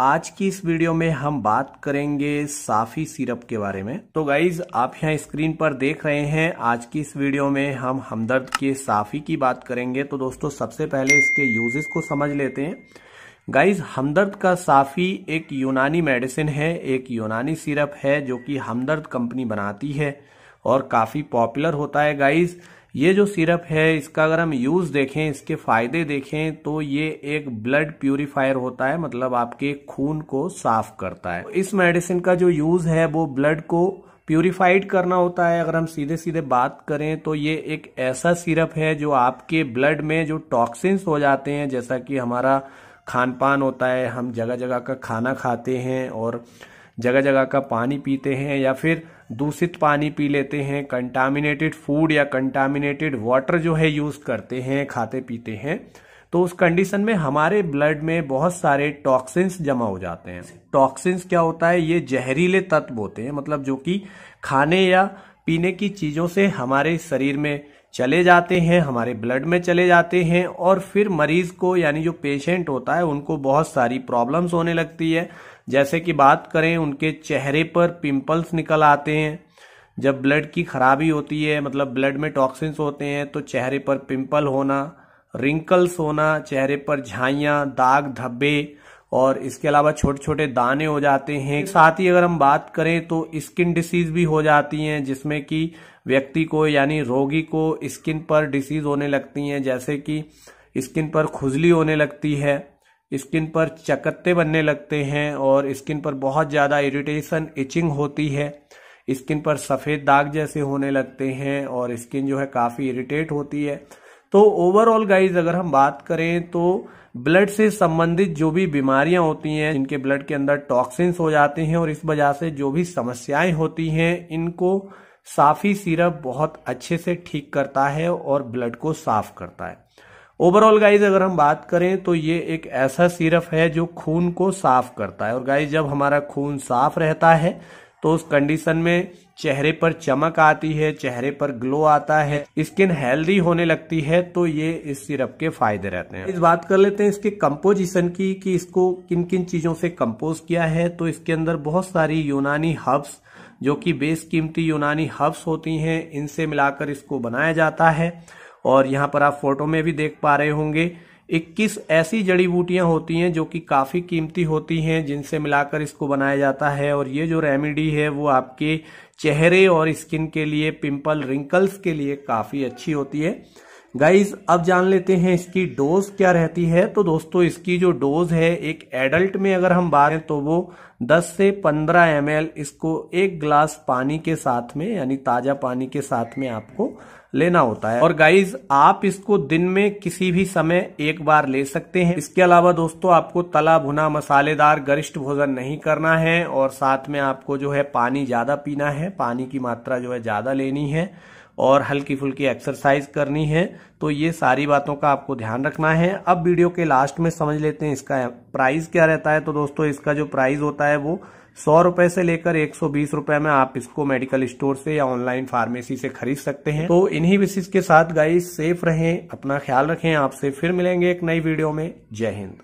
आज की इस वीडियो में हम बात करेंगे साफी सिरप के बारे में तो गाइज आप यहाँ स्क्रीन पर देख रहे हैं आज की इस वीडियो में हम हमदर्द के साफी की बात करेंगे तो दोस्तों सबसे पहले इसके यूजेस को समझ लेते हैं गाइज हमदर्द का साफी एक यूनानी मेडिसिन है एक यूनानी सिरप है जो कि हमदर्द कंपनी बनाती है और काफ़ी पॉपुलर होता है गाइज़ ये जो सिरप है इसका अगर हम यूज़ देखें इसके फ़ायदे देखें तो ये एक ब्लड प्यूरिफायर होता है मतलब आपके खून को साफ करता है इस मेडिसिन का जो यूज़ है वो ब्लड को प्यूरिफाइड करना होता है अगर हम सीधे सीधे बात करें तो ये एक ऐसा सिरप है जो आपके ब्लड में जो टॉक्सिन्स हो जाते हैं जैसा कि हमारा खान पान होता है हम जगह जगह का खाना खाते हैं और जगह जगह का पानी पीते हैं या फिर दूषित पानी पी लेते हैं कंटामिनेटेड फूड या कंटामिनेटेड वाटर जो है यूज़ करते हैं खाते पीते हैं तो उस कंडीशन में हमारे ब्लड में बहुत सारे टॉक्सिन्स जमा हो जाते हैं टॉक्सिन्स क्या होता है ये जहरीले तत्व होते हैं मतलब जो कि खाने या पीने की चीज़ों से हमारे शरीर में चले जाते हैं हमारे ब्लड में चले जाते हैं और फिर मरीज को यानी जो पेशेंट होता है उनको बहुत सारी प्रॉब्लम्स होने लगती है जैसे कि बात करें उनके चेहरे पर पिंपल्स निकल आते हैं जब ब्लड की खराबी होती है मतलब ब्लड में टॉक्सिन्स होते हैं तो चेहरे पर पिंपल होना रिंकल्स होना चेहरे पर झाइयाँ दाग धब्बे और इसके अलावा छोटे छोटे दाने हो जाते हैं साथ ही अगर हम बात करें तो स्किन डिसीज भी हो जाती हैं जिसमें कि व्यक्ति को यानी रोगी को स्किन पर डिसीज होने लगती हैं जैसे कि स्किन पर खुजली होने लगती है स्किन पर चकत्ते बनने लगते हैं और स्किन पर बहुत ज़्यादा इरिटेशन इचिंग होती है स्किन पर सफ़ेद दाग जैसे होने लगते हैं और स्किन जो है काफ़ी इरिटेट होती है तो ओवरऑल गाइज अगर हम बात करें तो ब्लड से संबंधित जो भी बीमारियां होती हैं इनके ब्लड के अंदर टॉक्सिन्स हो जाते हैं और इस वजह से जो भी समस्याएं होती हैं इनको साफी सिरप बहुत अच्छे से ठीक करता है और ब्लड को साफ करता है ओवरऑल गाइज अगर हम बात करें तो ये एक ऐसा सिरप है जो खून को साफ करता है और गाइज जब हमारा खून साफ रहता है तो उस कंडीशन में चेहरे पर चमक आती है चेहरे पर ग्लो आता है स्किन हेल्दी होने लगती है तो ये इस सिरप के फायदे रहते हैं इस बात कर लेते हैं इसके कंपोजिशन की कि इसको किन किन चीजों से कंपोज किया है तो इसके अंदर बहुत सारी यूनानी हर्ब्स जो कि बेस कीमती यूनानी हर्ब्स होती हैं इनसे मिलाकर इसको बनाया जाता है और यहाँ पर आप फोटो में भी देख पा रहे होंगे 21 ऐसी जड़ी बूटियां होती हैं जो कि काफ़ी कीमती होती हैं जिनसे मिलाकर इसको बनाया जाता है और ये जो रेमेडी है वो आपके चेहरे और स्किन के लिए पिंपल रिंकल्स के लिए काफ़ी अच्छी होती है गाइज अब जान लेते हैं इसकी डोज क्या रहती है तो दोस्तों इसकी जो डोज है एक एडल्ट में अगर हम बात करें तो वो 10 से 15 एम इसको एक ग्लास पानी के साथ में यानी ताजा पानी के साथ में आपको लेना होता है और गाइज आप इसको दिन में किसी भी समय एक बार ले सकते हैं इसके अलावा दोस्तों आपको तला भुना मसालेदार गरिष्ठ भोजन नहीं करना है और साथ में आपको जो है पानी ज्यादा पीना है पानी की मात्रा जो है ज्यादा लेनी है और हल्की फुल्की एक्सरसाइज करनी है तो ये सारी बातों का आपको ध्यान रखना है अब वीडियो के लास्ट में समझ लेते हैं इसका प्राइस क्या रहता है तो दोस्तों इसका जो प्राइस होता है वो सौ रुपए से लेकर एक सौ बीस रुपए में आप इसको मेडिकल स्टोर से या ऑनलाइन फार्मेसी से खरीद सकते हैं तो इन्हीं विशेष के साथ गाइस सेफ रहें अपना ख्याल रखें आपसे फिर मिलेंगे एक नई वीडियो में जय हिंद